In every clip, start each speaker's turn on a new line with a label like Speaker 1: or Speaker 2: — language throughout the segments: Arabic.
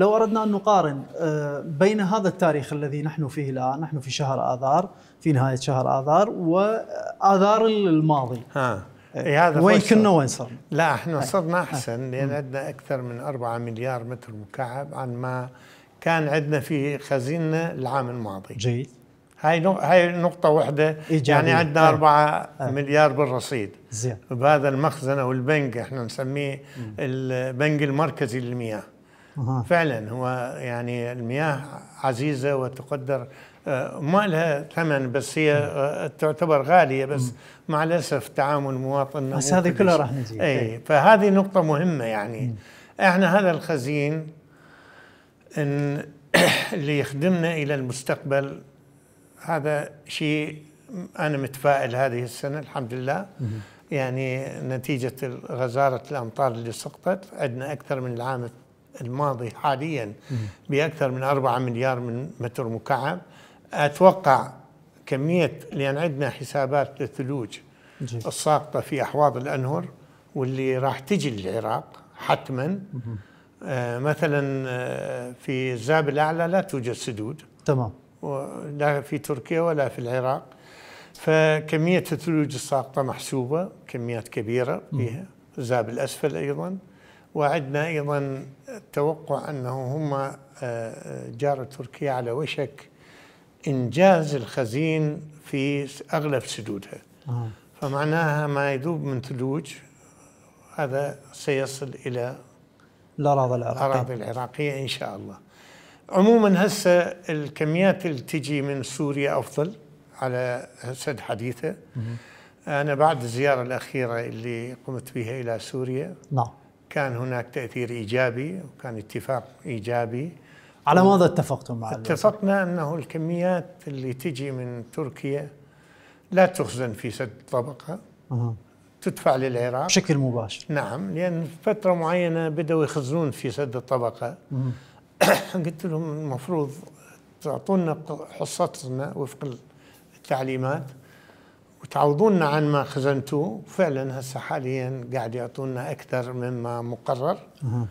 Speaker 1: لو أردنا أن نقارن آه، بين هذا التاريخ الذي نحن فيه الآن نحن في شهر آذار في نهاية شهر آذار وآذار الماضي ها. إيه، هذا وين كنا وين صرنا؟ لا احنا صرنا احسن لان عندنا اكثر من 4 مليار متر مكعب عن ما كان عندنا في خزيننا العام الماضي. جيد. هاي هاي نقطة واحدة إيجابية. يعني عندنا 4 إيه. إيه. مليار بالرصيد. زين. بهذا المخزن او البنك احنا نسميه البنك المركزي للمياه. فعلا هو يعني المياه عزيزه وتقدر آه، ما لها ثمن بس هي نعم. آه، تعتبر غاليه بس مع الاسف تعامل مواطننا بس هذه كلها راح نزيد اي إيه. فهذه نقطه مهمه يعني احنا هذا الخزين ان اللي يخدمنا الى المستقبل هذا شيء انا متفائل هذه السنه الحمد لله يعني نتيجه غزاره الامطار اللي سقطت عندنا اكثر من العام الماضي حاليا باكثر من 4 مليار من متر مكعب اتوقع كميه لان عندنا حسابات للثلوج الساقطه في احواض الانهر واللي راح تجي للعراق حتما آه، مثلا آه، في الزاب الاعلى لا توجد سدود تمام لا في تركيا ولا في العراق فكميه الثلوج الساقطه محسوبه كميات كبيره فيها الزاب الاسفل ايضا وعدنا أيضا توقع أنه هم آه، آه، جارة تركيا على وشك إنجاز الخزين في أغلب سدودها آه. فمعناها ما يذوب من ثلوج هذا سيصل إلى الأراضي العراقية الأراضي العراقية إن شاء الله عموما هسه الكميات اللي تجي من سوريا أفضل على سد حديثة مم. أنا بعد الزيارة الأخيرة اللي قمت بها إلى سوريا نعم كان هناك تاثير ايجابي وكان اتفاق ايجابي على ماذا اتفقتم مع اتفقنا انه الكميات اللي تجي من تركيا لا تخزن في سد طبقه أه. تدفع للعراق بشكل مباشر نعم لان فتره معينه بداوا يخزنون في سد الطبقه قلت لهم المفروض تعطونا حصتنا وفق التعليمات وتعوضونا عن ما خزنتوه فعلا هسه حاليا قاعد يعطونا اكثر مما مقرر أه.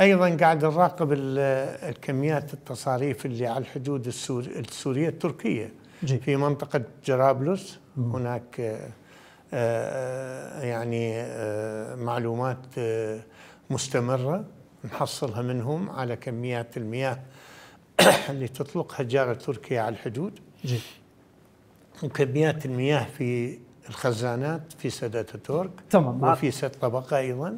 Speaker 1: ايضا قاعد نراقب الكميات التصاريف اللي على الحدود السوري السوريه التركيه جي. في منطقه جرابلس مم. هناك آه آه يعني آه، معلومات آه، مستمره نحصلها منهم على كميات المياه اللي تطلقها جاره تركيا على الحدود جي. كميات المياه في الخزانات في سدات الترك تمام وفي سد طبقة أيضا